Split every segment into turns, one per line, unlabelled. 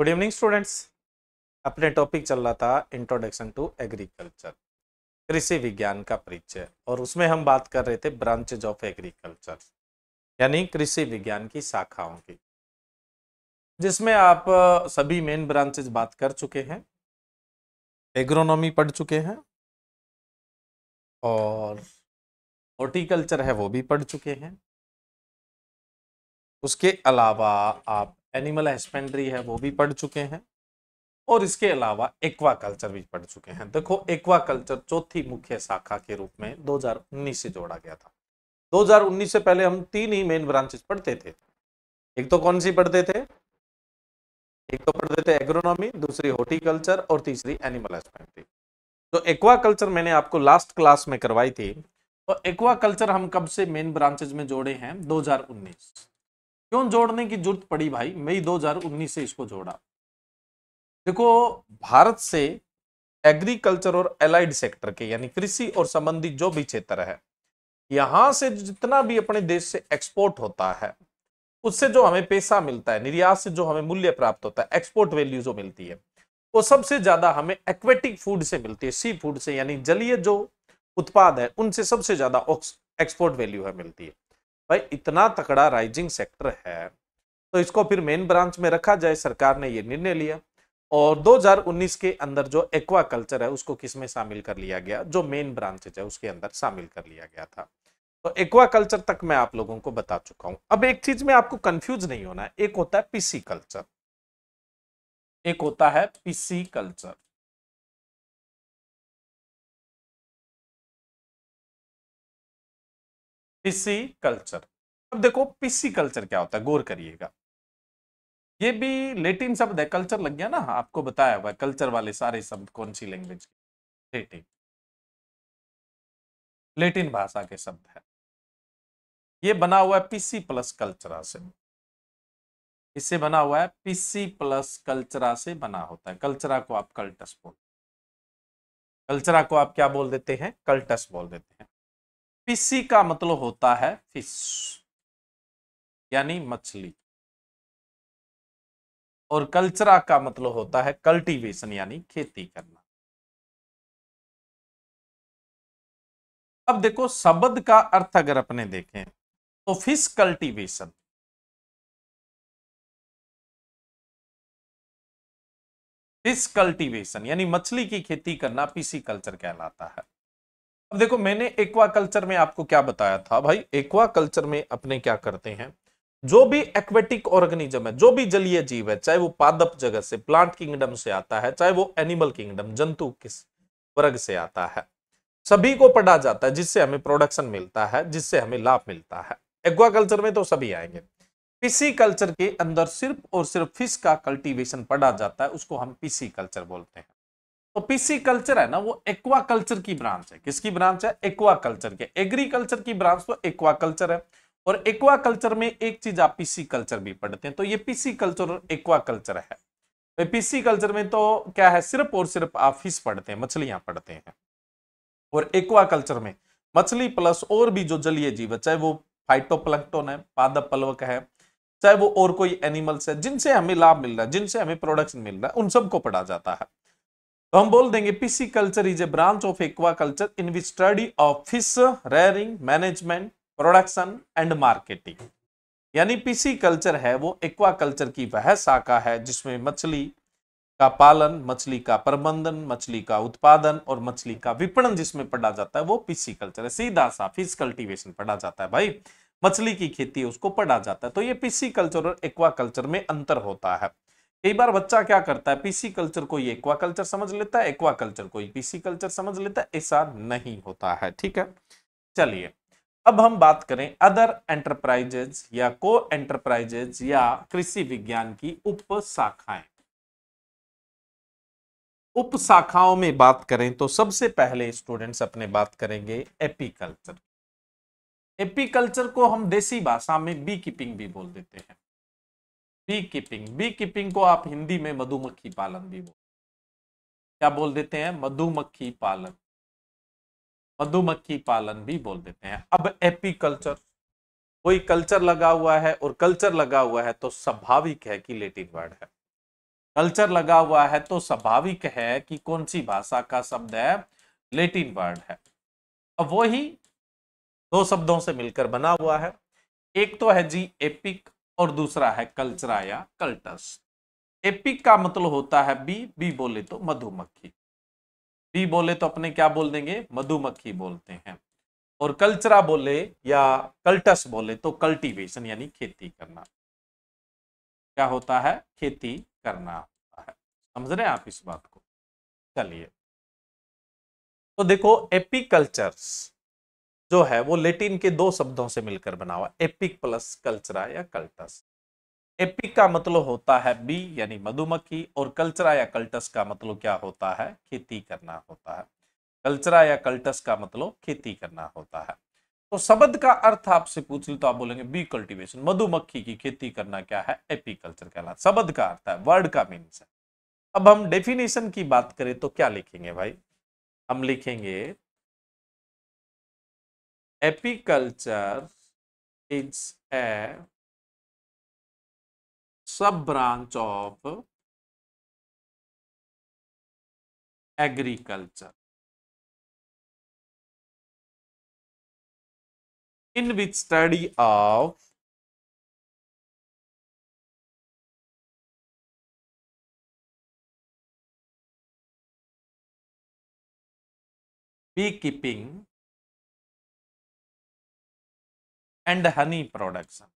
Good evening students अपने topic चल रहा था इंट्रोडक्शन टू एग्रीकल्चर कृषि विज्ञान का परिचय और उसमें हम बात कर रहे थे ब्रांचेज ऑफ एग्रीकल्चर यानी कृषि विज्ञान की शाखाओं की जिसमें आप सभी मेन ब्रांचेज बात कर चुके हैं
एग्रोनॉमी पढ़ चुके हैं और हॉर्टिकल्चर है वो भी पढ़ चुके हैं उसके
अलावा आप एनिमल हस्बेंड्री है वो भी पढ़ चुके हैं और इसके अलावा एक्वा कल्चर भी पढ़ चुके हैं देखो एक्वा कल्चर चौथी मुख्य शाखा के रूप में 2019 से जोड़ा गया था 2019 से पहले हम तीन ही मेन ब्रांचेस पढ़ते थे एक तो कौन सी पढ़ते थे एक तो पढ़ते थे एग्रोनॉमी दूसरी हॉर्टिकल्चर और तीसरी एनिमल हस्बेंड्री तो एक्वा कल्चर मैंने आपको लास्ट क्लास में करवाई थी तो एक्वा कल्चर हम कब से मेन ब्रांचेज में जोड़े हैं 2019 क्यों जोड़ने की जरूरत पड़ी भाई मई 2019 से इसको जोड़ा देखो भारत से एग्रीकल्चर और एलाइड सेक्टर के यानी कृषि और संबंधित जो भी क्षेत्र है यहां से जितना भी अपने देश से एक्सपोर्ट होता है उससे जो हमें पैसा मिलता है निर्यात से जो हमें मूल्य प्राप्त होता है एक्सपोर्ट वैल्यू जो मिलती है वो सबसे ज्यादा हमें एक्वेटिक फूड से मिलती है सी फूड से यानी जलीय जो उत्पाद है उनसे सबसे ज्यादा एक्सपोर्ट वैल्यू है मिलती है भाई इतना तकड़ा राइजिंग सेक्टर है तो इसको फिर मेन ब्रांच में रखा जाए सरकार ने ये निर्णय लिया और 2019 के अंदर जो एक्वा कल्चर है उसको किस में शामिल कर लिया गया जो मेन ब्रांचेज है उसके अंदर शामिल कर लिया गया था तो एक्वा कल्चर तक मैं आप लोगों को बता चुका हूं अब एक चीज में आपको कंफ्यूज
नहीं होना है एक होता है पीसी कल्चर एक होता है पीसी कल्चर पीसी कल्चर अब देखो पीसी कल्चर क्या होता है गौर
करिएगा ये भी लेटिन शब्द है कल्चर लग गया ना आपको बताया हुआ कल्चर
वाले सारे शब्द कौन सी लैंग्वेज के लेटिन लेटिन भाषा के शब्द है ये बना हुआ है पीसी प्लस कल्चरा से
इससे बना हुआ है पीसी प्लस कल्चरा से बना होता है कल्चरा को आप कल्टस बोल कल्चरा को आप क्या बोल देते हैं कल्टस बोल देते हैं फिशी का मतलब होता है फिश यानी मछली
और कल्चरा का मतलब होता है कल्टीवेशन यानी खेती करना अब देखो शब्द का अर्थ अगर अपने देखें तो फिश कल्टीवेशन फिश कल्टीवेशन यानी मछली की खेती करना पीसी कल्चर कहलाता है अब देखो मैंने एक्वा
कल्चर में आपको क्या बताया था भाई एक्वा कल्चर में अपने क्या करते हैं जो भी एक्वेटिक ऑर्गेनिज्म है जो भी जलीय जीव है चाहे वो पादप जगत से प्लांट किंगडम से आता है चाहे वो एनिमल किंगडम जंतु किस वर्ग से आता है सभी को पढ़ा जाता है जिससे हमें प्रोडक्शन मिलता है जिससे हमें लाभ मिलता है एक्वा कल्चर में तो सभी आएंगे पीसी कल्चर के अंदर सिर्फ और सिर्फ फिश का कल्टीवेशन पढ़ा जाता है उसको हम पीसी कल्चर बोलते हैं तो पीसी कल्चर है ना वो एक्वा कल्चर की ब्रांच है किसकी ब्रांच है एक्वा कल्चर के एग्रीकल्चर की ब्रांच तो एक्वा कल्चर है और एक्वा कल्चर में एक चीज आप पीसी कल्चर भी पढ़ते हैं तो ये पीसी कल्चर और एक्वा कल्चर है तो पीसी कल्चर में तो क्या है सिर्फ और सिर्फ आप फिश पढ़ते हैं मछलियां पढ़ते हैं और एक्वा कल्चर में मछली प्लस और भी जो जलीय जीव है चाहे वो फाइटोप्लंक्टोन है पादप पलवक है चाहे वो और कोई एनिमल्स है जिनसे हमें लाभ मिल रहा है जिनसे हमें प्रोडक्शन मिल रहा है उन सबको पढ़ा जाता है तो हम बोल देंगे pisciculture is a branch of aquaculture in which study of fish rearing management production and marketing यानी पीसी कल्चर है वो एक्वा कल्चर की वह शाखा है जिसमें मछली का पालन मछली का प्रबंधन मछली का उत्पादन और मछली का विपणन जिसमें पढ़ा जाता है वो पीसी कल्चर है सीधा सा फिश कल्टिवेशन पढ़ा जाता है भाई मछली की खेती उसको पढ़ा जाता है तो ये पीसी कल्चर और एक्वा कल्चर में अंतर होता है कई बार बच्चा क्या करता है पीसी कल्चर को ये एक्वा कल्चर समझ लेता है एक्वा कल्चर को पीसी कल्चर समझ लेता है ऐसा नहीं होता है ठीक है चलिए अब हम बात करें अदर एंटरप्राइजेज या को एंटरप्राइजेज या कृषि विज्ञान की उप शाखाएं उप शाखाओं में बात करें तो सबसे पहले स्टूडेंट्स अपने बात करेंगे एपीकल्चर एपीकल्चर को हम देसी भाषा में बी कीपिंग भी बोल देते हैं बी कीपिंग बी कीपिंग को आप हिंदी में मधुमक्खी पालन भी बोल क्या बोल देते हैं मधुमक्खी पालन मधुमक्खी पालन भी बोल देते हैं अब एपी कल्चर कोई कल्चर लगा हुआ है और कल्चर लगा हुआ है तो स्वाभाविक है कि लेटिन वर्ड है कल्चर लगा हुआ है तो स्वाभाविक है कि कौन सी भाषा का शब्द है लेटिन वर्ड है अब वो ही दो शब्दों से मिलकर बना हुआ है एक तो है जी एपिक और दूसरा है कल्चरा या कल्टस एपिक का मतलब होता है बी बी बोले तो मधुमक्खी बी बोले तो अपने क्या बोल देंगे मधुमक्खी बोलते हैं और कल्चरा बोले या कल्टस बोले तो कल्टीवेशन यानी खेती करना
क्या होता है खेती करना होता है समझ रहे हैं आप इस बात को चलिए तो देखो एपिकल्चर्स
जो है वो लेटिन के दो शब्दों से मिलकर बना हुआ एपिक प्लस कल्चरा या कल्टस एपिक का मतलब होता है बी यानी मधुमक्खी और कल्चरा या कल्टस का मतलब क्या होता है खेती करना होता है कल्चरा या कल्टस का मतलब खेती करना होता है तो शब्द का अर्थ आपसे पूछ ली तो आप बोलेंगे बी कल्टीवेशन मधुमक्खी की खेती करना क्या है एपीकल्चर कहलाता शब्द का अर्थ है वर्ड का मीन्स है अब हम डेफिनेशन की
बात करें तो क्या लिखेंगे भाई हम लिखेंगे apiculture is a sub branch of agriculture in which study of beekeeping and honey production.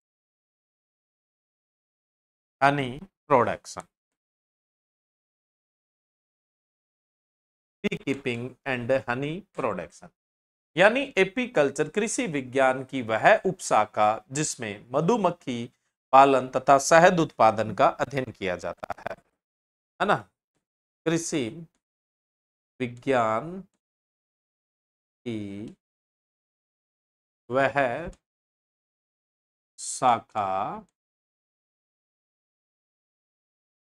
Honey production. beekeeping and honey production यानी
एपीकल्चर कृषि विज्ञान की वह उपशाखा जिसमें मधुमक्खी पालन
तथा शहद उत्पादन का अध्ययन किया जाता है है ना कृषि विज्ञान की वह शाखा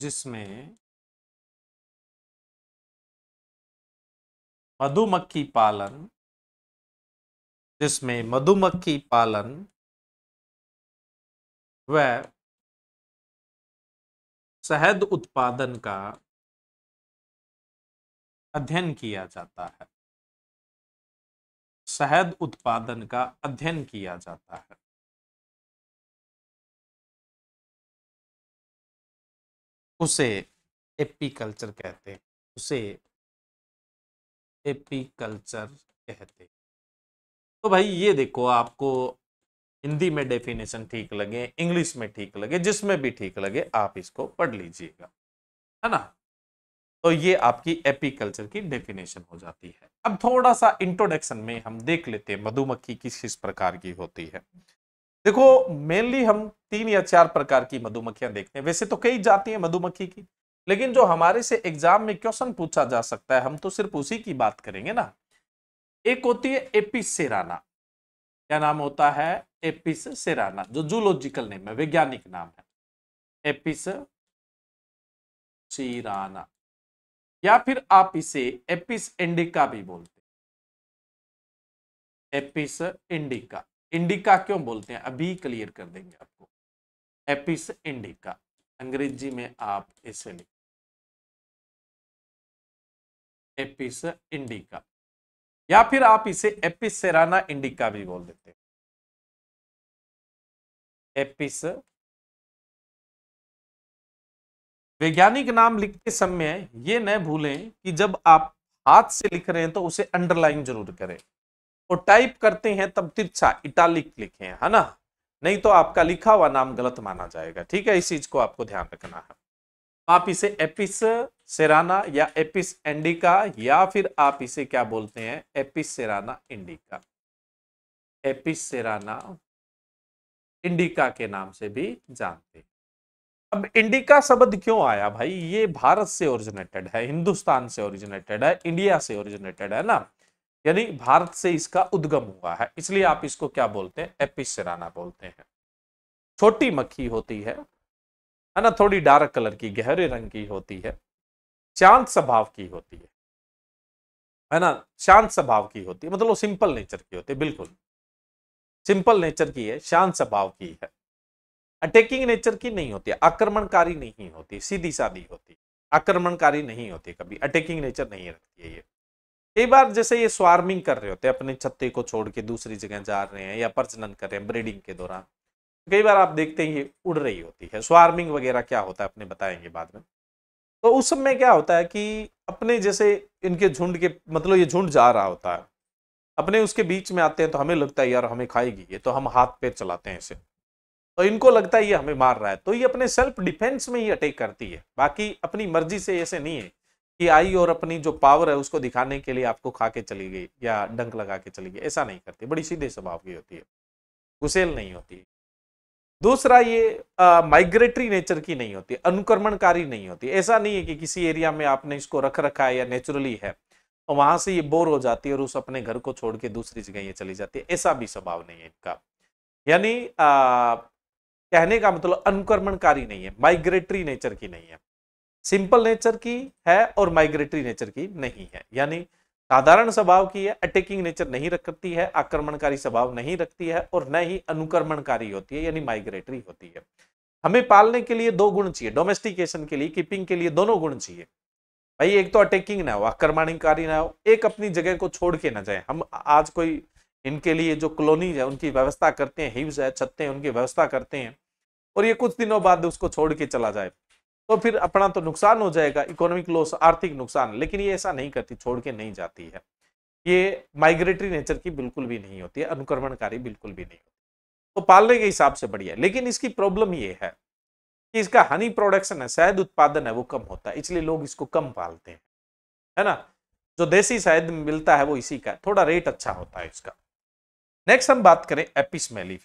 जिसमें मधुमक्खी पालन जिसमें मधुमक्खी पालन व शहद उत्पादन का अध्ययन किया जाता है शहद उत्पादन का अध्ययन किया जाता है उसे एपी कल्चर कहते हैं उसे एपी कल्चर कहते हैं
तो भाई ये देखो आपको हिंदी में डेफिनेशन ठीक लगे इंग्लिश में ठीक लगे जिसमें भी ठीक लगे आप इसको पढ़ लीजिएगा है ना तो ये आपकी एपी कल्चर की डेफिनेशन हो जाती है अब थोड़ा सा इंट्रोडक्शन में हम देख लेते हैं मधुमक्खी किस किस प्रकार की होती है देखो मेनली हम तीन या चार प्रकार की मधुमक्खियां देखते हैं वैसे तो कई जाती है मधुमक्खी की लेकिन जो हमारे से एग्जाम में क्वेश्चन पूछा जा सकता है हम तो सिर्फ उसी की बात करेंगे ना एक होती है एपिस सेराना क्या नाम होता है एपिस सेराना जो जूलॉजिकल नेम है वैज्ञानिक नाम है
एपिस सीराना या फिर आप इसे एपिस इंडिका भी बोलते हैं
एपिस इंडिका इंडिका क्यों बोलते हैं अभी क्लियर कर देंगे आपको एपिस इंडिका अंग्रेजी में आप इसे लिख
एपिस इंडिका या फिर आप इसे एपिस सेराना इंडिका भी बोल देते हैं एपिस वैज्ञानिक नाम लिखते समय ये न भूलें
कि जब आप हाथ से लिख रहे हैं तो उसे अंडरलाइन जरूर करें तो टाइप करते हैं तब तिरछा इटालिक लिखे है ना नहीं तो आपका लिखा हुआ नाम गलत माना जाएगा ठीक है इस चीज को आपको ध्यान रखना है आप इसे एपिस सेराना या एपिस एंडिका या फिर आप इसे क्या बोलते हैं Apis cerana indica Apis cerana indica के नाम से भी जानते हैं अब इंडिका शब्द क्यों आया भाई ये भारत से ओरिजिनेटेड है हिंदुस्तान से ओरिजिनेटेड है इंडिया से ओरिजिनेटेड है ना यानी भारत से इसका उद्गम हुआ है इसलिए आप इसको क्या बोलते हैं एपिसराना बोलते हैं छोटी मक्खी होती है है ना थोड़ी डार्क कलर की गहरे रंग की होती है शांत स्वभाव की होती है है ना शांत स्वभाव की होती है मतलब वो सिंपल नेचर की होती है बिल्कुल सिंपल नेचर की है शांत स्वभाव की है अटैकिंग नेचर की नहीं होती आक्रमणकारी नहीं होती सीधी सादी होती आक्रमणकारी नहीं होती कभी अटैकिंग नेचर नहीं रखती है ये कई बार जैसे ये स्वार्मिंग कर रहे होते हैं अपने छत्ते को छोड़ के दूसरी जगह जा रहे हैं या प्रजनन कर रहे हैं ब्रीडिंग के दौरान तो कई बार आप देखते हैं ये उड़ रही होती है स्वार्मिंग वगैरह क्या होता है अपने बताएंगे बाद में तो उस समय क्या होता है कि अपने जैसे इनके झुंड के मतलब ये झुंड जा रहा होता है अपने उसके बीच में आते हैं तो हमें लगता है यार हमें खाएगी ये तो हम हाथ पैर चलाते हैं इसे तो इनको लगता है ये हमें मार रहा है तो ये अपने सेल्फ डिफेंस में ही अटैक करती है बाकी अपनी मर्जी से ऐसे नहीं है कि आई और अपनी जो पावर है उसको दिखाने के लिए आपको खा के चली गई या डंक लगा के चली गई ऐसा नहीं करती बड़ी सीधे स्वभाव की होती है कुशेल नहीं होती दूसरा ये माइग्रेटरी नेचर की नहीं होती अनुक्रमणकारी नहीं होती ऐसा नहीं है कि किसी एरिया में आपने इसको रख रखा है या नेचुरली है और वहां से ये बोर हो जाती है और उस अपने घर को छोड़ के दूसरी जगह ये चली जाती है ऐसा भी स्वभाव नहीं है इनका यानी कहने का मतलब अनुक्रमणकारी नहीं है माइग्रेटरी नेचर की नहीं है सिंपल नेचर की है और माइग्रेटरी नेचर की नहीं है यानी साधारण स्वभाव की है अटैकिंग नेचर नहीं रखती है आक्रमणकारी स्वभाव नहीं रखती है और न ही अनुक्रमणकारी होती है यानी माइग्रेटरी होती है हमें पालने के लिए दो गुण चाहिए डोमेस्टिकेशन के लिए कीपिंग के लिए दोनों गुण चाहिए भाई एक तो अटैकिंग ना हो आक्रमणकारी ना हो एक अपनी जगह को छोड़ के ना जाए हम आज कोई इनके लिए जो कॉलोनीज है उनकी व्यवस्था करते हैं हिवस है छत्ते हैं उनकी व्यवस्था करते हैं और ये कुछ दिनों बाद उसको छोड़ के चला जाए तो फिर अपना तो नुकसान हो जाएगा इकोनॉमिक लॉस आर्थिक नुकसान लेकिन ये ऐसा नहीं करती छोड़ के नहीं जाती है ये माइग्रेटरी नेचर की बिल्कुल भी नहीं होती है अनुक्रमणकारी बिल्कुल भी नहीं होती तो पालने के हिसाब से बढ़िया लेकिन इसकी प्रॉब्लम ये है कि इसका हनी प्रोडक्शन है शायद उत्पादन है वो कम होता है इसलिए लोग इसको कम पालते हैं है ना जो देसी शायद मिलता है वो इसी का थोड़ा रेट अच्छा होता है इसका नेक्स्ट हम बात करें एपिस मेली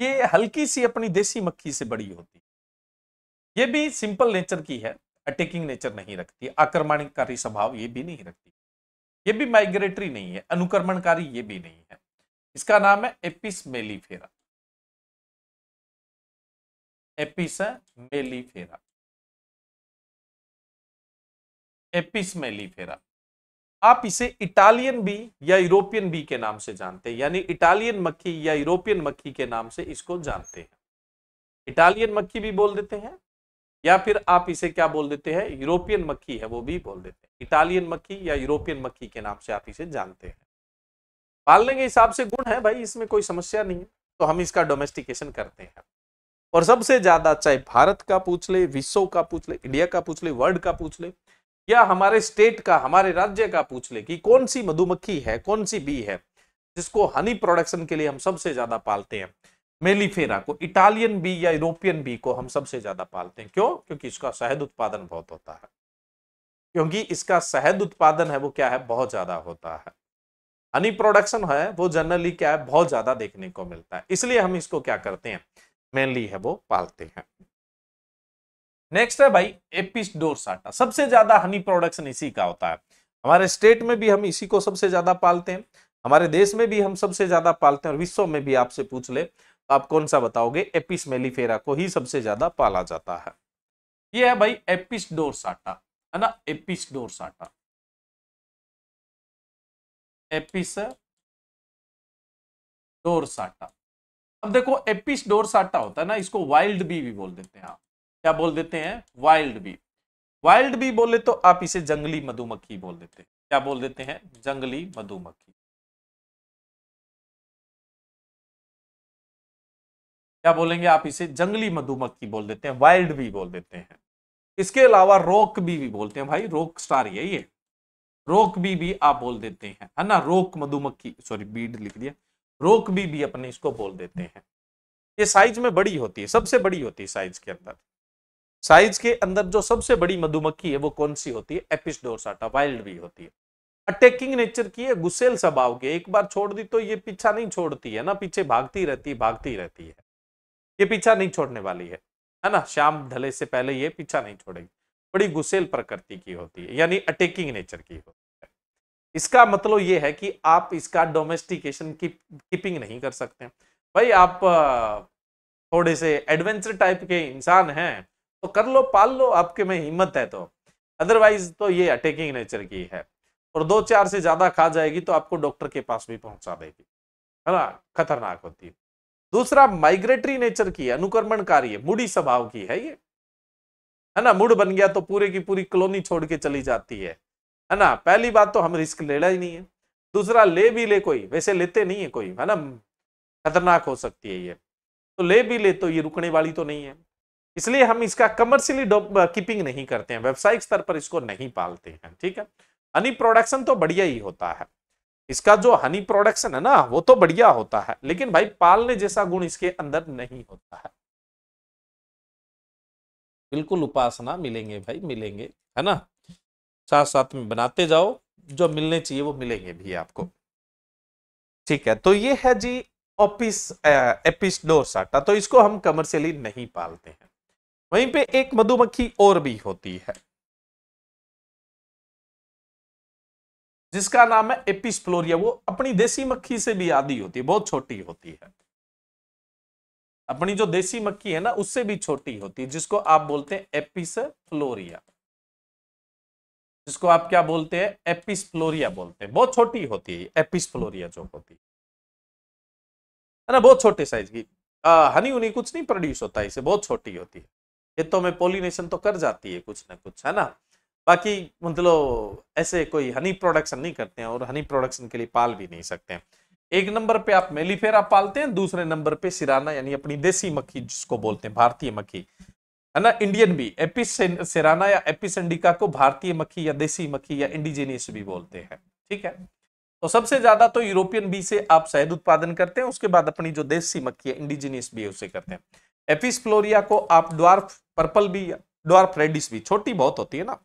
ये हल्की सी अपनी देसी मक्खी से बड़ी होती है ये भी सिंपल नेचर की है अटैकिंग नेचर नहीं रखती आक्रमणकारी स्वभाव ये भी नहीं रखती ये भी माइग्रेटरी नहीं है अनुक्रमणकारी
ये भी नहीं है इसका नाम है Apis mellifera Apis mellifera Apis mellifera आप इसे इटालियन बी या यूरोपियन
बी के नाम से जानते हैं यानी इटालियन मक्खी या यूरोपियन मक्खी के नाम से इसको जानते हैं इटालियन मक्खी भी बोल देते हैं या फिर आप इसे क्या बोल देते हैं यूरोपियन मक्खी है वो भी बोल देते हैं इटालियन मक्खी या यूरोपियन मक्खी के नाम से आप इसे जानते हैं पालने के हिसाब से गुण है भाई इसमें कोई समस्या नहीं है तो हम इसका डोमेस्टिकेशन करते हैं और सबसे ज्यादा चाहे भारत का पूछ ले विश्व का पूछ ले इंडिया का पूछ ले वर्ल्ड का पूछ ले या हमारे स्टेट का हमारे राज्य का पूछ ले कि कौन सी मधुमक्खी है कौन सी बी है जिसको हनी प्रोडक्शन के लिए हम सबसे ज्यादा पालते हैं मेलीफेरा को इटालियन बी या यूरोपियन बी को हम सबसे ज्यादा पालते हैं क्यों क्योंकि इसका शहद उत्पादन बहुत होता है क्योंकि इसका शहद उत्पादन है वो क्या है बहुत ज्यादा होता है हनी प्रोडक्शन है वो जनरली क्या है बहुत ज्यादा देखने को मिलता है इसलिए हम इसको क्या करते हैं मेनली है वो पालते हैं नेक्स्ट है भाई एपिस डोरसाटा सबसे ज्यादा हनी प्रोडक्शन इसी का होता है हमारे स्टेट में भी हम इसी को सबसे ज्यादा पालते हैं हमारे देश में भी हम सबसे ज्यादा पालते हैं और विश्व में भी आपसे पूछ ले आप कौन सा बताओगे एपिस मेलीफेरा को ही सबसे ज्यादा पाला जाता है ये है भाई एपिस डोरसाटा
है ना एपिस डोरसाटा एपिस डोरसाटा अब देखो एपिस डोरसाटा होता
है ना इसको वाइल्ड बी भी बोल देते हैं आप क्या बोल देते हैं वाइल्ड बी वाइल्ड बी
बोले तो आप इसे जंगली मधुमक्खी बोल देते हैं क्या बोल देते हैं जंगली मधुमक्खी क्या बोलेंगे आप इसे जंगली मधुमक्खी बोल देते हैं वाइल्ड भी बोल देते हैं इसके अलावा रोक भी भी
बोलते हैं भाई रोक स्टार यही है रोक भी भी आप बोल देते हैं है ना रोक मधुमक्खी सॉरी बीड लिख दिया रोक भी भी अपने इसको बोल देते हैं ये साइज में बड़ी होती है सबसे बड़ी होती है साइज के अंदर साइज के अंदर जो सबसे बड़ी मधुमक्खी है वो कौन सी होती है एपिसडोरसाटा वाइल्ड भी होती है अटैकिंग नेचर की है गुस्सेल स्वभाव के एक बार छोड़ दी तो ये पीछा नहीं छोड़ती है ना पीछे भागती रहती भागती रहती है ये पीछा नहीं छोड़ने वाली है है ना शाम ढले से पहले ये पीछा नहीं छोड़ेगी बड़ी गुसेल प्रकृति की होती है यानी अटैकिंग नेचर की होती है इसका मतलब ये है कि आप इसका डोमेस्टिकेशन की कीपिंग नहीं कर सकते भाई आप थोड़े से एडवेंचर टाइप के इंसान हैं तो कर लो पाल लो आपके में हिम्मत है तो अदरवाइज तो ये अटैकिंग नेचर की है और दो चार से ज्यादा खा जाएगी तो आपको डॉक्टर के पास भी पहुंचा देगी है ना खतरनाक होती है दूसरा माइग्रेटरी नेचर की अनुक्रमण कार्य मुड़ी स्वभाव की है ये है ना मुड़ बन गया तो पूरे की पूरी कॉलोनी छोड़ के चली जाती है है ना पहली बात तो हम रिस्क लेना ही नहीं है दूसरा ले भी ले कोई वैसे लेते नहीं है कोई है ना खतरनाक हो सकती है ये तो ले भी ले तो ये रुकने वाली तो नहीं है इसलिए हम इसका कमर्शियली कीपिंग नहीं करते हैं व्यावसायिक स्तर पर इसको नहीं पालते हैं ठीक है अनी प्रोडक्शन तो बढ़िया ही होता है इसका जो हनी प्रोडक्शन है ना वो तो बढ़िया होता है लेकिन भाई पालने जैसा गुण इसके अंदर नहीं होता है बिल्कुल उपासना मिलेंगे भाई मिलेंगे है ना साथ साथ में बनाते जाओ जो मिलने चाहिए वो मिलेंगे भी आपको ठीक है तो ये है जी ओपिस एपिस्डोसाटा तो इसको हम कमर्शियली नहीं पालते हैं वहीं पे एक मधुमक्खी और भी होती है
जिसका नाम है फ्लोरिया वो अपनी देसी मक्खी से भी आदि होती है बहुत छोटी होती है अपनी जो देसी
मक्खी है ना उससे भी छोटी होती है जिसको आप बोलते हैं फ्लोरिया जिसको आप क्या बोलते हैं फ्लोरिया बोलते हैं बहुत छोटी होती है एपिस फ्लोरिया जो होती है ना बहुत छोटे साइज की आ, हनी उनी कुछ नहीं प्रोड्यूस होता है इसे बहुत छोटी होती है खेतों में पोलिनेशन तो कर जाती है कुछ ना कुछ है ना बाकी मतलब ऐसे कोई हनी प्रोडक्शन नहीं करते हैं और हनी प्रोडक्शन के लिए पाल भी नहीं सकते हैं एक नंबर पे आप मेलीफेरा पालते हैं दूसरे नंबर पे सिराना यानी अपनी देसी मक्खी जिसको बोलते हैं भारतीय मक्खी है ना इंडियन भी एपिस सिराना या एपिसेंडिका को भारतीय मक्खी या देसी मक्खी या इंडिजीनियस भी बोलते हैं ठीक है तो सबसे ज्यादा तो यूरोपियन बी से आप शहद उत्पादन करते हैं उसके बाद अपनी जो देसी मक्खी है इंडिजीनियस भी उसे करते हैं एपिस फ्लोरिया को आप ड्वार्फ पर्पल भी ड्वार्फ रेडिस भी छोटी बहुत होती है ना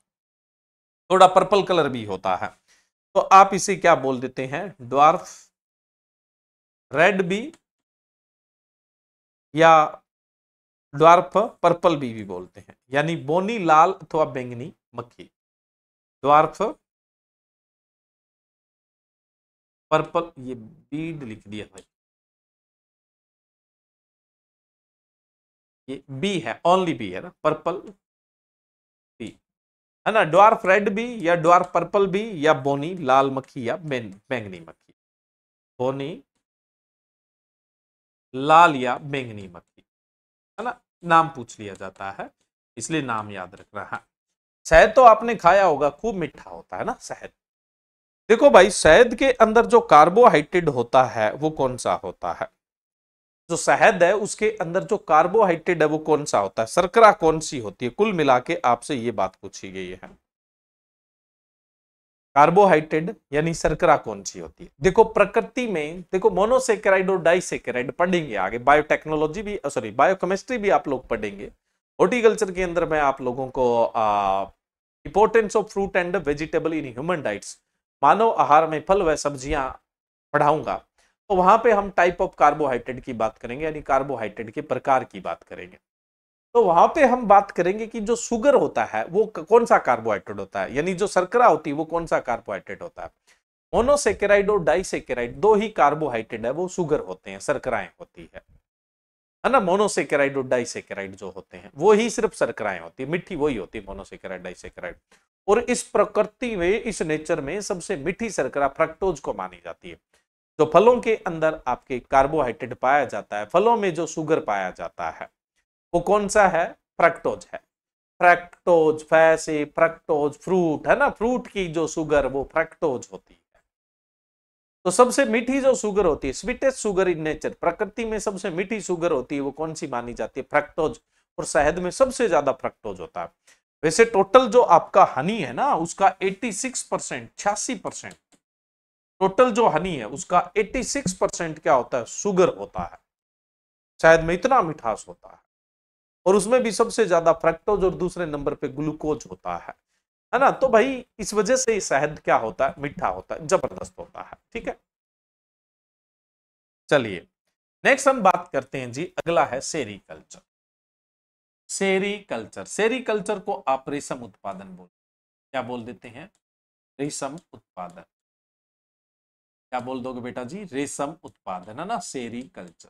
थोड़ा पर्पल कलर भी होता है तो आप इसे क्या बोल देते हैं ड्वार्फ रेड भी या ड्वार्फ पर्पल बी भी बोलते हैं यानी बोनी लाल अथवा बैंगनी मक्खी ड्वार्फ पर्पल ये बीड लिख दिया भाई ये बी है ओनली बी है ना पर्पल है ना
डॉर्फ रेड भी या डॉर्फ पर्पल भी या बोनी लाल मक्खी या बैंगनी मक्खी बोनी लाल या बैंगनी मक्खी है ना नाम पूछ लिया जाता है इसलिए नाम याद रखना है शहद तो आपने खाया होगा खूब मीठा होता है ना शहद देखो भाई शहद के अंदर जो कार्बोहाइड्रेट होता है वो कौन सा होता है जो शहद है उसके अंदर जो कार्बोहाइड्रेट है वो कौन सा होता है सरकरा कौन सी होती है कुल मिला के आपसे ये बात पूछी गई है कार्बोहाइड्रेट यानी सरकरा कौन सी होती है देखो प्रकृति में देखो मोनोसेकेराइड और डाइसेकेराइड पढ़ेंगे आगे बायोटेक्नोलॉजी भी सॉरी बायोकेमिस्ट्री भी आप लोग पढ़ेंगे हॉर्टिकल्चर के अंदर मैं आप लोगों को importance of fruit and vegetable in human diets मानव आहार में फल व सब्जियां पढ़ाऊंगा तो वहां पे हम टाइप ऑफ कार्बोहाइड्रेट की बात करेंगे यानी कार्बोहाइड्रेट के प्रकार की बात करेंगे तो वहां पे हम बात करेंगे कि जो शुगर होता है वो कौन सा कार्बोहाइड्रेट होता है यानी जो सरकरा होती है वो कौन सा कार्बोहाइड्रेट होता है मोनोसेकेराइड और डाइसेकेराइड दो ही कार्बोहाइड्रेट है वो शुगर होते हैं सरकराएं होती है है ना मोनोसेकेराइड और डाइसेकेराइड जो होते हैं वो ही सिर्फ सरकराएं होती है मिट्टी वही होती है मोनोसेकेराइड डाइसेकेराइड और इस प्रकृति में इस नेचर में सबसे मिठी सरकरा फ्रक्टोज को मानी जाती है तो फलों के अंदर आपके कार्बोहाइड्रेट पाया जाता है फलों में जो शुगर पाया जाता है वो कौन सा है फ्रक्टोज है फ्रक्टोज फैसे फ्रक्टोज फ्रूट है ना फ्रूट की जो शुगर वो फ्रक्टोज होती है तो सबसे मीठी जो शुगर होती है स्वीटेस्ट शुगर इन नेचर प्रकृति में सबसे मीठी शुगर होती है वो कौन सी मानी जाती है फ्रक्टोज और शहद में सबसे ज्यादा फ्रक्टोज होता है वैसे टोटल जो आपका हनी है ना उसका 86 परसेंट छियासी परसेंट टोटल जो हनी है उसका 86 परसेंट क्या होता है शुगर होता है शायद में इतना मिठास होता है और उसमें भी सबसे ज्यादा फ्रक्टोज और दूसरे नंबर पे ग्लूकोज होता है है ना तो भाई इस वजह से शहद क्या होता है मीठा होता है जबरदस्त होता है ठीक है चलिए नेक्स्ट हम बात करते हैं जी अगला है सेरिकल्चर सेरिकल्चर सेरिकल्चर को आप रेशम उत्पादन बोल
क्या बोल देते हैं रेशम उत्पादन क्या बोल दोगे बेटा जी रेशम उत्पादन है ना सेरी कल्चर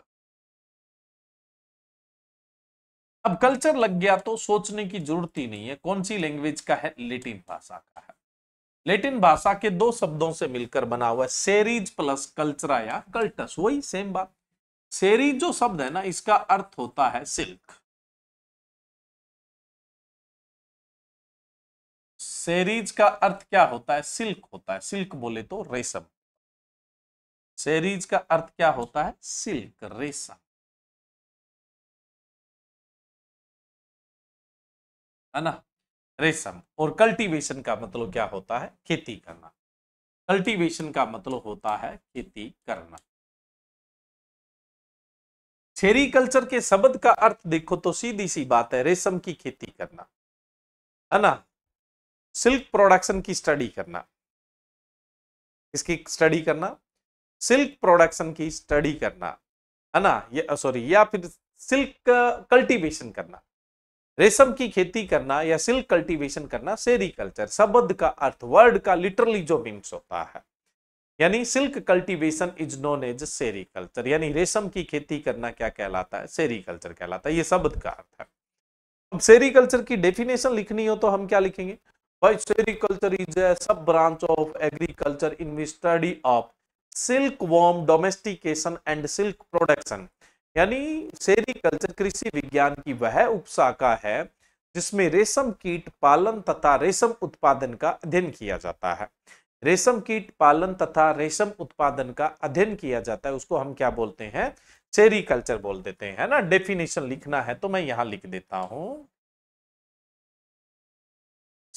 अब कल्चर लग गया तो सोचने की जरूरत ही नहीं है कौन सी लैंग्वेज का है लेटिन भाषा का है लेटिन भाषा के दो शब्दों से मिलकर बना हुआ है सेरीज प्लस
कल्चरा या कल्टस वही सेम बात सेरीज जो शब्द है ना इसका अर्थ होता है सिल्क सेरीज का अर्थ क्या होता है सिल्क होता है सिल्क बोले तो रेशम सेरीज का अर्थ क्या होता है सिल्क रेशा है ना रेशम और कल्टीवेशन
का मतलब क्या होता है खेती करना कल्टीवेशन का मतलब होता है खेती करना कल्चर के शब्द का अर्थ देखो तो सीधी सी बात है रेशम की खेती करना है ना सिल्क प्रोडक्शन की स्टडी करना इसकी स्टडी करना सिल्क प्रोडक्शन की स्टडी करना है ना ये सॉरी या फिर सिल्क कल्टीवेशन करना रेशम की खेती करना या सिल्क कल्टीवेशन करना सेरिकल्चर शब्द का अर्थ वर्ड का लिटरली जो मीन्स होता है यानी silk cultivation is known as sericulture यानी रेशम की खेती करना क्या कहलाता है सेरिकल्चर कहलाता है ये शब्द का अर्थ है अब सेरिकल्चर की डेफिनेशन लिखनी हो तो हम क्या लिखेंगे भाई sericulture is a sub branch of agriculture in study of silk worm domestication and silk production यानी सेरिकल्चर कृषि विज्ञान की वह उपशाखा है जिसमें रेशम कीट पालन तथा रेशम उत्पादन का अध्ययन किया जाता है रेशम कीट पालन तथा रेशम उत्पादन का अध्ययन किया जाता है उसको हम क्या बोलते हैं सेरिकल्चर बोल देते हैं ना डेफिनेशन लिखना
है तो मैं यहां लिख देता हूं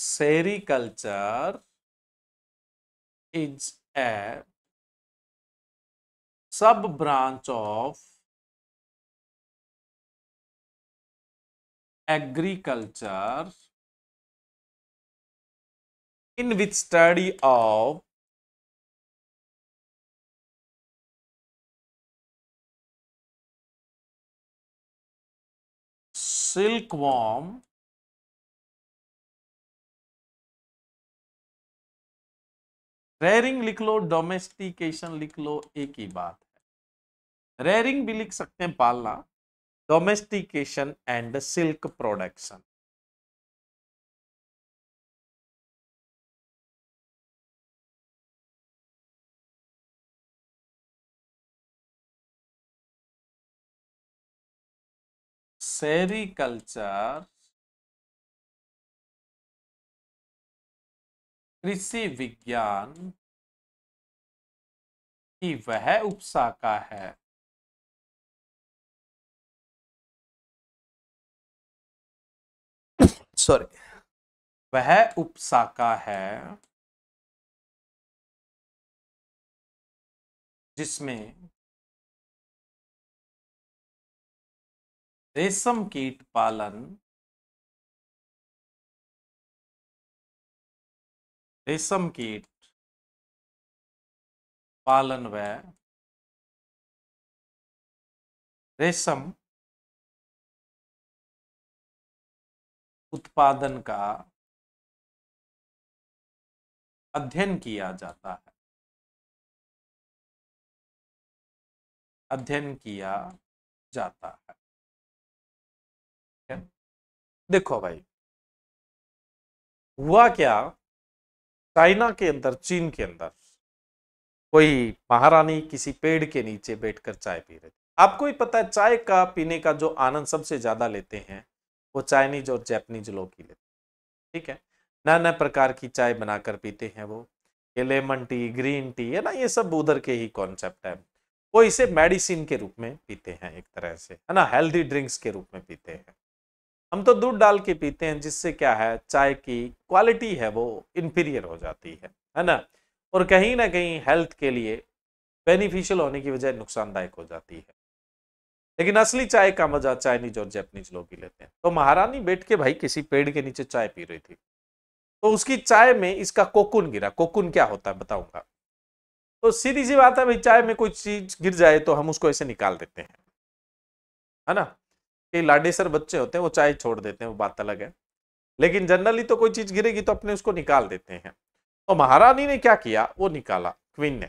sericulture is a sub branch of agriculture in which study of silk worm rearing लिख लो डोमेस्टिकेशन लिख लो एक ही बात रेयरिंग भी लिख सकते हैं पालना domestication and silk production sericulture कृषि विज्ञान की वह उपशाखा है सॉरी वह उपशाखा है जिसमें रेशम कीट पालन रेशम कीट पालन व रेशम उत्पादन का अध्ययन किया जाता है अध्ययन किया जाता है देखो भाई हुआ क्या चाइना के अंदर चीन के अंदर कोई महारानी
किसी पेड़ के नीचे बैठकर चाय पी रही थे आपको ही पता है चाय का पीने का जो आनंद सबसे ज्यादा लेते हैं वो चाइनीज और जैपनीज लोग ही लेते ठीक है नए नए प्रकार की चाय बनाकर पीते हैं वो ये लेमन टी ग्रीन टी है ना ये सब उधर के ही कॉन्सेप्ट है वो इसे मेडिसिन के रूप में पीते हैं एक तरह से है ना हेल्दी ड्रिंक्स के रूप में पीते हैं हम तो दूध डाल के पीते हैं जिससे क्या है चाय की क्वालिटी है वो इन्फीरियर हो जाती है है ना और कहीं ना कहीं हेल्थ के लिए बेनिफिशियल होने की वजह नुकसानदायक हो जाती है लेकिन असली चाय का मजा चाइनीज और जैपनीज लोग ही लेते हैं तो महारानी बैठ के भाई किसी पेड़ के नीचे चाय पी रही थी तो उसकी चाय में इसका कोकुन गिरा कोकुन क्या होता है बताऊंगा तो सीधी सी बात है भाई चाय में कोई चीज गिर जाए तो हम उसको ऐसे निकाल देते हैं है ना कि लाडेसर बच्चे होते हैं वो चाय छोड़ देते हैं वो बात अलग है लेकिन जनरली तो कोई चीज गिरेगी तो अपने उसको निकाल देते हैं तो महारानी ने क्या किया वो निकाला क्वीन ने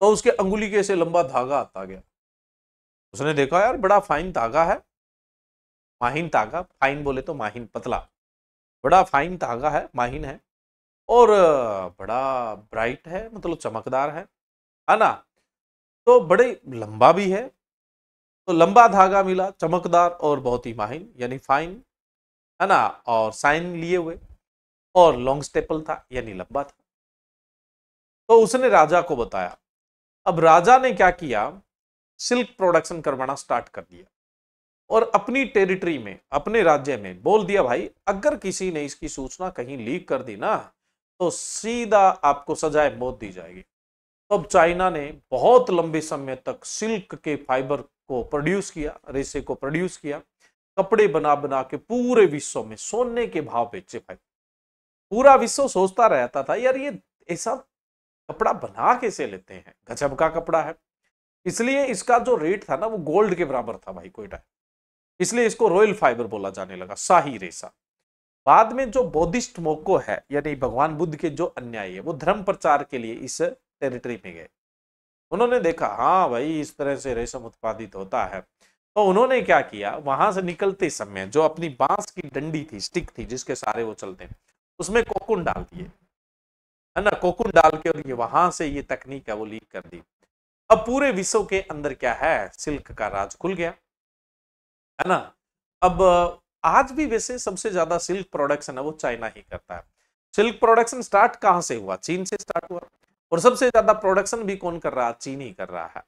तो उसके अंगुली के ऐसे लंबा धागा आता गया उसने देखा यार बड़ा फाइन तागा है माहिन तागा फाइन बोले तो माहिन पतला बड़ा फाइन तागा है माहिन है और बड़ा ब्राइट है मतलब चमकदार है है ना तो बड़े लंबा भी है तो लंबा धागा मिला चमकदार और बहुत ही माहिन यानी फाइन है ना और साइन लिए हुए और लॉन्ग स्टेपल था यानी लंबा था तो उसने राजा को बताया अब राजा ने क्या किया सिल्क प्रोडक्शन करवाना स्टार्ट कर दिया और अपनी टेरिटरी में अपने राज्य में बोल दिया भाई अगर किसी ने इसकी सूचना कहीं लीक कर दी ना तो सीधा आपको सजाए मौत दी जाएगी तो अब चाइना ने बहुत लंबे समय तक सिल्क के फाइबर को प्रोड्यूस किया रेसे को प्रोड्यूस किया कपड़े बना बना के पूरे विश्व में सोने के भाव बेचे भाई पूरा विश्व सोचता रहता था यार ये ऐसा कपड़ा बना कैसे लेते हैं गजब का कपड़ा है इसलिए इसका जो रेट था ना वो गोल्ड के बराबर था भाई कोयटा इसलिए इसको रॉयल फाइबर बोला जाने लगा शाही रेशा बाद में जो बौद्धिस्ट मोको है यानी भगवान बुद्ध के जो अन्यायी है वो धर्म प्रचार के लिए इस टेरिटरी में गए उन्होंने देखा हाँ भाई इस तरह से रेशम उत्पादित होता है तो उन्होंने क्या किया वहां से निकलते समय जो अपनी बांस की डंडी थी स्टिक थी जिसके सारे वो चलते हैं उसमें कोकुन डाल दिए है ना कोकुन डाल के और ये वहां से ये तकनीक है वो लीक कर दी अब पूरे विश्व के अंदर क्या है सिल्क का राज खुल गया है ना अब आज भी वैसे सबसे ज्यादा सिल्क प्रोडक्शन है वो चाइना ही करता है सिल्क प्रोडक्शन स्टार्ट कहां से हुआ चीन से स्टार्ट हुआ और सबसे ज्यादा प्रोडक्शन भी कौन कर रहा है चीन ही कर रहा है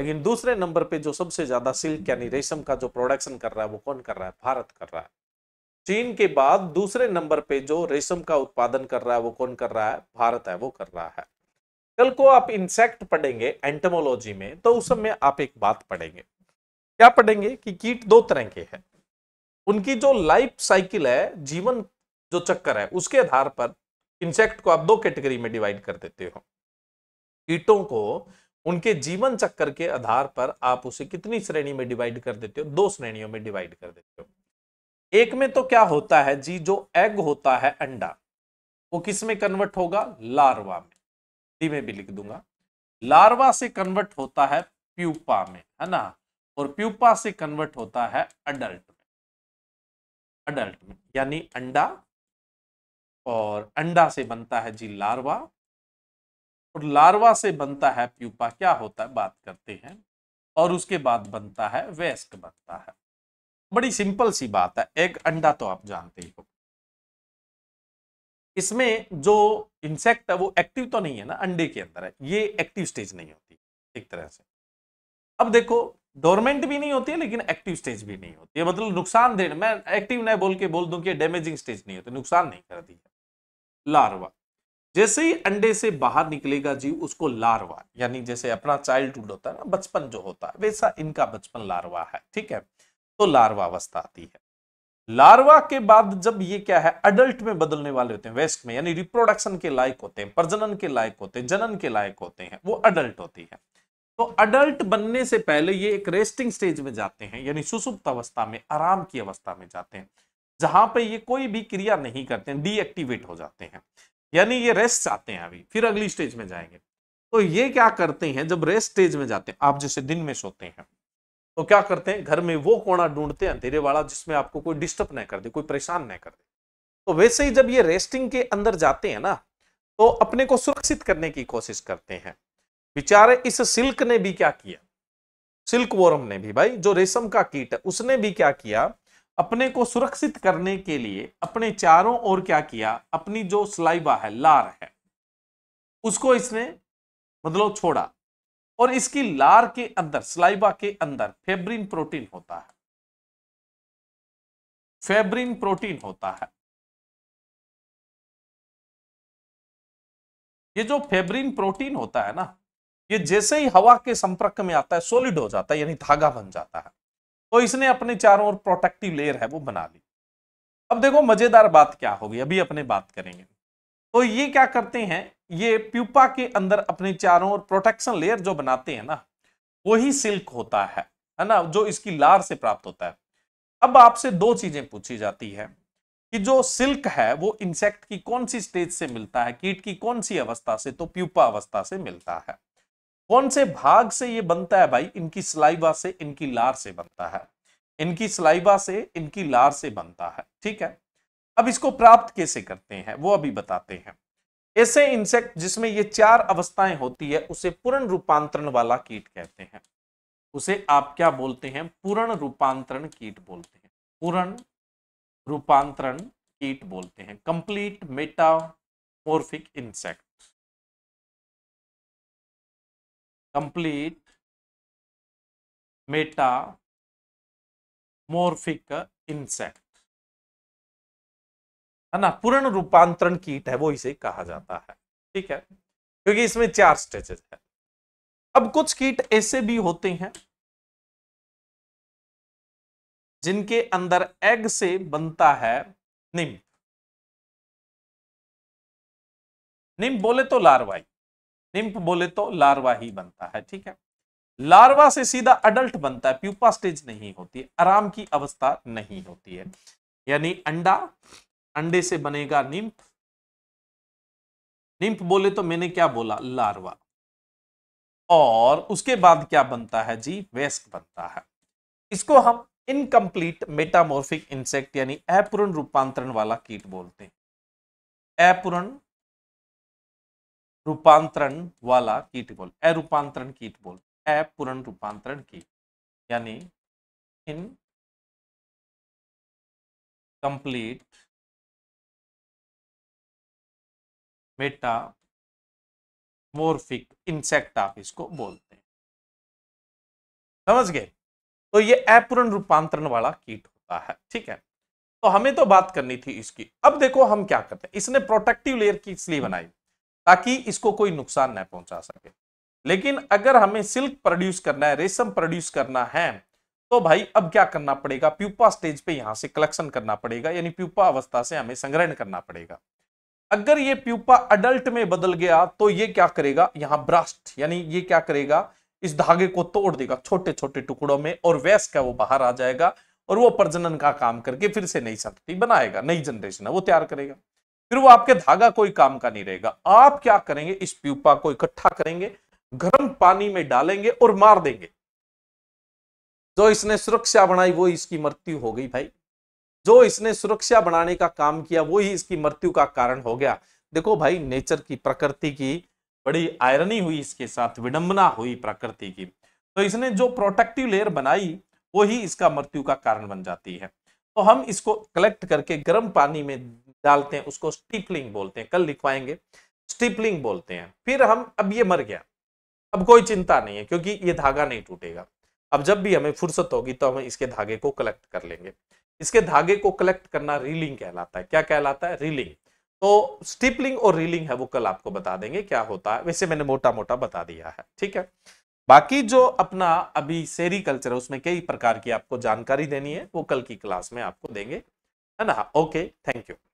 लेकिन दूसरे नंबर पे जो सबसे ज्यादा सिल्क यानी रेशम का जो प्रोडक्शन कर रहा है वो कौन कर रहा है भारत कर रहा है चीन के बाद दूसरे नंबर पे जो रेशम का उत्पादन कर रहा है वो कौन कर रहा है भारत है वो कर रहा है कल को आप इंसेक्ट पढ़ेंगे एंटमोलॉजी में तो उस समय आप एक बात पढ़ेंगे क्या पढ़ेंगे कि कीट दो तरह के हैं उनकी जो लाइफ साइकिल है जीवन जो चक्कर है उसके आधार पर इंसेक्ट को आप दो कैटेगरी में डिवाइड कर देते हो कीटों को उनके जीवन चक्कर के आधार पर आप उसे कितनी श्रेणी में डिवाइड कर देते हो दो श्रेणियों में डिवाइड कर देते हो एक में तो क्या होता है जी जो एग होता है अंडा वो किस में कन्वर्ट होगा लार्वा में हिंदी में भी लिख दूंगा लार्वा से कन्वर्ट होता है प्यूपा में है ना और प्यूपा से कन्वर्ट होता है अडल्ट में अडल्ट में यानी अंडा और अंडा से बनता है जी लार्वा और लार्वा से बनता है प्यूपा क्या होता है बात करते हैं और उसके बाद बनता है वेस्ट बनता है बड़ी सिंपल सी बात है एक अंडा तो आप जानते ही हो इसमें जो इंसेक्ट है वो एक्टिव तो नहीं है ना अंडे के अंदर है ये एक्टिव स्टेज नहीं होती एक तरह से अब देखो डोरमेंट भी नहीं होती है लेकिन एक्टिव स्टेज भी नहीं होती है मतलब नुकसान देने मैं एक्टिव नहीं बोल के बोल दूं कि डैमेजिंग स्टेज नहीं होती नुकसान नहीं करती है लार्वा जैसे ही अंडे से बाहर निकलेगा जीव उसको लार्वा यानी जैसे अपना चाइल्डहुड होता है ना बचपन जो होता है वैसा इनका बचपन लार्वा है ठीक है तो लार्वा अवस्था आती है लार्वा के बाद जब ये क्या है अडल्ट में बदलने वाले होते हैं वेस्ट में यानी रिप्रोडक्शन के लायक होते हैं प्रजनन के लायक होते हैं जनन के लायक होते हैं वो अडल्ट होती है तो अडल्ट बनने से पहले ये एक रेस्टिंग स्टेज में जाते हैं यानी सुसुप्त अवस्था में आराम की अवस्था में जाते हैं जहां पे ये कोई भी क्रिया नहीं करते हैं डीएक्टिवेट हो जाते हैं यानी ये रेस्ट चाहते हैं अभी फिर अगली स्टेज में जाएंगे तो ये क्या करते हैं जब रेस्ट स्टेज में जाते हैं आप जैसे दिन में सोते हैं तो क्या करते हैं घर में वो कोना ढूंढते हैं अंधेरे वाला जिसमें आपको कोई डिस्टर्ब ना कर दे कोई परेशान ना कर दे तो वैसे ही जब ये रेस्टिंग के अंदर जाते हैं ना तो अपने को सुरक्षित करने की कोशिश करते हैं बेचारे इस सिल्क ने भी क्या किया सिल्क वोरम ने भी भाई जो रेशम का कीट है उसने भी क्या किया अपने को सुरक्षित करने के लिए अपने चारों ओर क्या किया अपनी जो स्लाइबा है लार है उसको इसने मतलब छोड़ा और इसकी लार के अंदर स्लाइबा के अंदर फेब्रिन प्रोटीन होता है
फेब्रिन प्रोटीन होता है ये जो फेब्रिन प्रोटीन होता है ना ये
जैसे ही हवा के संपर्क में आता है सोलिड हो जाता है यानी धागा बन जाता है तो इसने अपने चारों ओर प्रोटेक्टिव लेयर है वो बना ली अब देखो मजेदार बात क्या होगी अभी अपने बात करेंगे तो ये क्या करते हैं ये प्यूपा के अंदर अपने चारों और प्रोटेक्शन लेयर जो बनाते हैं ना वही सिल्क होता है है ना जो इसकी लार से प्राप्त होता है अब आपसे दो चीजें पूछी जाती है कि जो सिल्क है वो इंसेक्ट की कौन सी स्टेज से मिलता है कीट की कौन सी अवस्था से तो प्यूपा अवस्था से मिलता है कौन से भाग से ये बनता है भाई इनकी सलाइवा से इनकी लार से बनता है इनकी सलाइवा से इनकी लार से बनता है ठीक है अब इसको प्राप्त कैसे करते हैं वो अभी बताते हैं ऐसे इंसेक्ट जिसमें ये चार अवस्थाएं होती है उसे पूर्ण रूपांतरण वाला कीट कहते हैं उसे आप क्या बोलते हैं पूर्ण रूपांतरण कीट
बोलते हैं पूर्ण रूपांतरण कीट बोलते हैं complete metamorphic insect complete metamorphic insect है ना पूर्ण रूपांतरण
कीट है वो इसे कहा जाता है ठीक है क्योंकि इसमें चार स्टेजेस है
अब कुछ कीट ऐसे भी होते हैं जिनके अंदर एग से बनता है निम
निम बोले तो लार्वाई निम्प बोले तो लार्वा ही बनता है ठीक है लार्वा से सीधा अडल्ट बनता है प्यूपा स्टेज नहीं होती आराम की अवस्था नहीं होती है यानी अंडा अंडे से बनेगा निम्फ निम्फ बोले तो मैंने क्या बोला लार्वा और उसके बाद क्या बनता है जी वेस्क बनता है इसको हम इनकम्प्लीट मेटामोर्फिक इंसेक्ट यानी अपूर्ण रूपांतरण वाला कीट बोलते हैं अपूर्ण रूपांतरण वाला कीट बोल अरूपांतरण
कीट बोल अपूर्ण रूपांतरण कीट यानी इन कंप्लीट मेटामोर्फिक इंसेक्ट आप इसको बोलते हैं समझ गए तो ये अपूर्ण रूपांतरण वाला
कीट होता है ठीक है तो हमें तो बात करनी थी इसकी अब देखो हम क्या करते हैं इसने प्रोटेक्टिव लेयर की इसलिए बनाई ताकि इसको कोई नुकसान ना पहुंचा सके लेकिन अगर हमें सिल्क प्रोड्यूस करना है रेशम प्रोड्यूस करना है तो भाई अब क्या करना पड़ेगा प्यूपा स्टेज पे यहां से कलेक्शन करना पड़ेगा यानी प्यूपा अवस्था से हमें संग्रहण करना पड़ेगा अगर ये प्यूपा अडल्ट में बदल गया तो ये क्या करेगा यहां ब्रास्ट यानी ये क्या करेगा इस धागे को तोड़ देगा छोटे छोटे टुकड़ों में और वैस का वो बाहर आ जाएगा और वो प्रजनन का काम करके फिर से नई संति बनाएगा नई जनरेशन है वो तैयार करेगा फिर वो आपके धागा कोई काम का नहीं रहेगा आप क्या करेंगे इस प्यूपा को इकट्ठा करेंगे गर्म पानी में डालेंगे और मार देंगे जो इसने सुरक्षा बनाई वो इसकी मृत्यु हो गई भाई जो इसने सुरक्षा बनाने का काम किया वो ही इसकी मृत्यु का कारण हो गया देखो भाई नेचर की प्रकृति की बड़ी आयरनी हुई इसके साथ विडंबना हुई प्रकृति की तो इसने जो प्रोटेक्टिव लेयर बनाई वो ही इसका मृत्यु का कारण बन जाती है तो हम इसको कलेक्ट करके गर्म पानी में डालते हैं उसको स्टीपलिंग बोलते हैं कल लिखवाएंगे स्टीपलिंग बोलते हैं फिर हम अब ये मर गया अब कोई चिंता नहीं है क्योंकि ये धागा नहीं टूटेगा अब जब भी हमें फुर्सत होगी तो हम इसके धागे को कलेक्ट कर लेंगे इसके धागे को कलेक्ट करना रीलिंग कहलाता है क्या कहलाता है रीलिंग तो स्टिपलिंग और रीलिंग है वो कल आपको बता देंगे क्या होता है वैसे मैंने मोटा मोटा बता दिया है ठीक है बाकी जो अपना अभी सेरी कल्चर है उसमें कई प्रकार की आपको जानकारी देनी है
वो कल की क्लास में आपको देंगे है ना ओके थैंक यू